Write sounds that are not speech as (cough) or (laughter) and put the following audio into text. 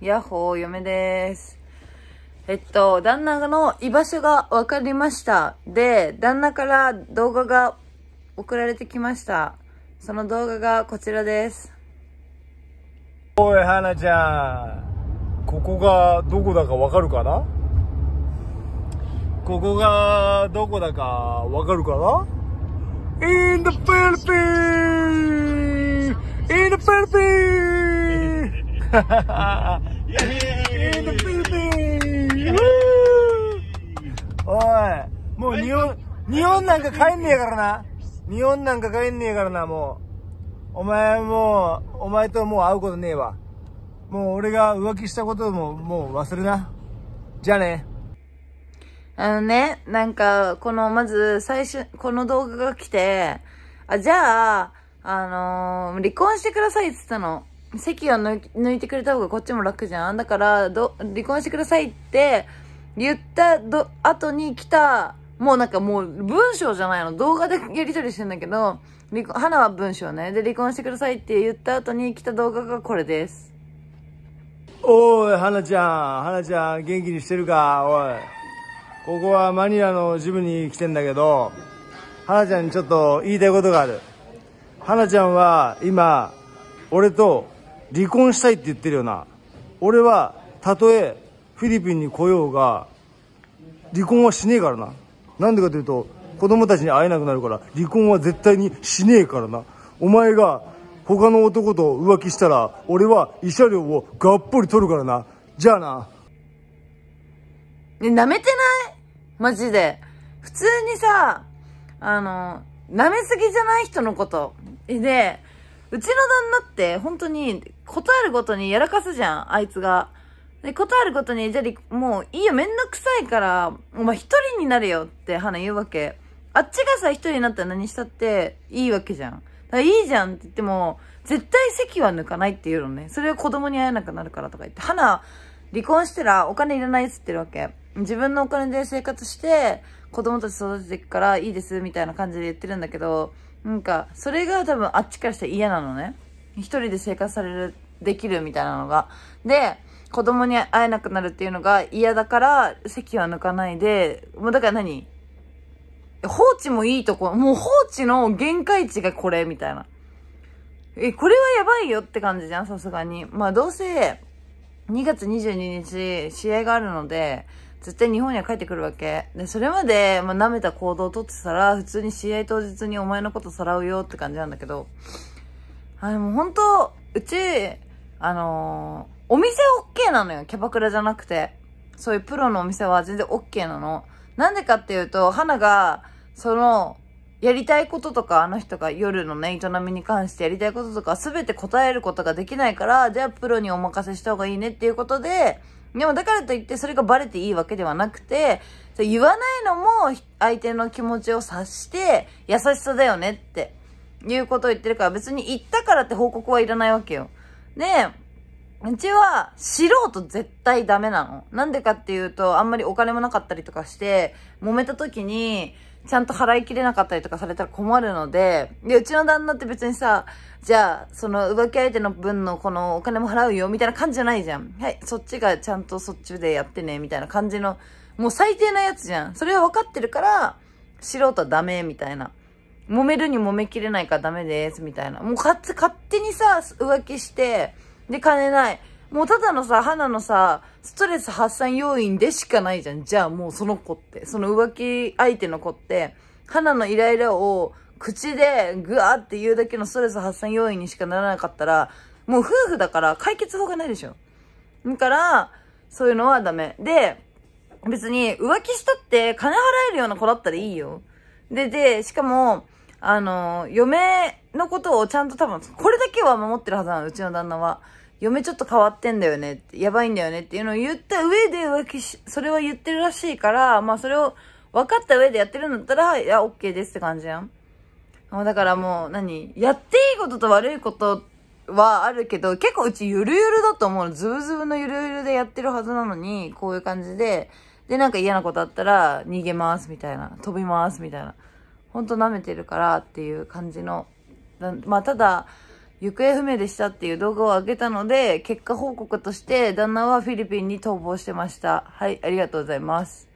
ヤッホー、嫁です。えっと、旦那の居場所が分かりました。で、旦那から動画が送られてきました。その動画がこちらです。おい、花ちゃん。ここがどこだかわかるかなここがどこだかわかるかな ?In the Philippines! In the Philippines! (laughs) おい、もう日本、日本なんか帰んねえからな。日本なんか帰んねえからな、もう。お前もう、お前ともう会うことねえわ。もう俺が浮気したことも、もう忘れな。じゃあね。あのね、なんか、この、まず、最初、この動画が来て、あ、じゃあ、あのー、離婚してくださいって言ったの。席を抜いてくれた方がこっちも楽じゃん。だから、ど、離婚してくださいって言ったど、後に来た、もうなんかもう文章じゃないの。動画でやりとりしてんだけど、離婚、花は文章ね。で、離婚してくださいって言った後に来た動画がこれです。おい、花ちゃん、花ちゃん、元気にしてるか、おい。ここはマニラのジムに来てんだけど、花ちゃんにちょっと言いたいことがある。花ちゃんは今、俺と離婚したいって言ってるよな俺はたとえフィリピンに来ようが離婚はしねえからななんでかというと子供たちに会えなくなるから離婚は絶対にしねえからなお前が他の男と浮気したら俺は慰謝料をがっぽり取るからなじゃあなね、めてないマジで。普通にさ、あの、なめすぎじゃない人のこと。で、うちの旦那って本当にことあるごとにやらかすじゃん、あいつが。で、ことあるごとに、じゃあ、もういいよ、めんどくさいから、お前一人になるよって花言うわけ。あっちがさ、一人になったら何したっていいわけじゃん。だいいじゃんって言っても、絶対席は抜かないって言うのね。それを子供に会えなくなるからとか言って。花、離婚したらお金いらないっつってるわけ。自分のお金で生活して、子供たち育てていくからいいですみたいな感じで言ってるんだけど、なんか、それが多分あっちからしたら嫌なのね。一人で生活される、できるみたいなのが。で、子供に会えなくなるっていうのが嫌だから席は抜かないで、もうだから何放置もいいとこ、もう放置の限界値がこれ、みたいな。え、これはやばいよって感じじゃん、さすがに。まあどうせ、2月22日試合があるので、絶対日本には帰ってくるわけ。で、それまで、まあ、舐めた行動をとってたら、普通に試合当日にお前のことさらうよって感じなんだけど、あ、の、も本当うち、あのー、お店 OK なのよ。キャバクラじゃなくて。そういうプロのお店は全然 OK なの。なんでかっていうと、花が、その、やりたいこととか、あの人が夜のね、営みに関してやりたいこととか、すべて答えることができないから、じゃあプロにお任せした方がいいねっていうことで、でもだからといってそれがバレていいわけではなくて、言わないのも相手の気持ちを察して優しさだよねっていうことを言ってるから、別に行ったからって報告はいらないわけよ。で、うちは素人絶対ダメなの。なんでかっていうと、あんまりお金もなかったりとかして、揉めた時に、ちゃんと払いきれなかったりとかされたら困るので、で、うちの旦那って別にさ、じゃあ、その浮気相手の分のこのお金も払うよ、みたいな感じじゃないじゃん。はい、そっちがちゃんとそっちでやってね、みたいな感じの、もう最低なやつじゃん。それは分かってるから、素人はダメ、みたいな。揉めるに揉めきれないからダメです、みたいな。もう勝手にさ、浮気して、で、金ない。もうただのさ、花のさ、ストレス発散要因でしかないじゃん。じゃあもうその子って、その浮気相手の子って、花のイライラを口でグワーって言うだけのストレス発散要因にしかならなかったら、もう夫婦だから解決法がないでしょ。だから、そういうのはダメ。で、別に浮気したって金払えるような子だったらいいよ。で、で、しかも、あの、嫁のことをちゃんと多分、これだけは守ってるはずなの、うちの旦那は。嫁ちょっと変わってんだよねって、やばいんだよねっていうのを言った上で浮気し、それは言ってるらしいから、まあそれを分かった上でやってるんだったら、いや、OK ですって感じやん。だからもう何、やっていいことと悪いことはあるけど、結構うちゆるゆるだと思うの。ズブズブのゆるゆるでやってるはずなのに、こういう感じで、で、なんか嫌なことあったら、逃げますみたいな。飛びますみたいな。ほんと舐めてるからっていう感じの、まあただ、行方不明でしたっていう動画を上げたので、結果報告として旦那はフィリピンに逃亡してました。はい、ありがとうございます。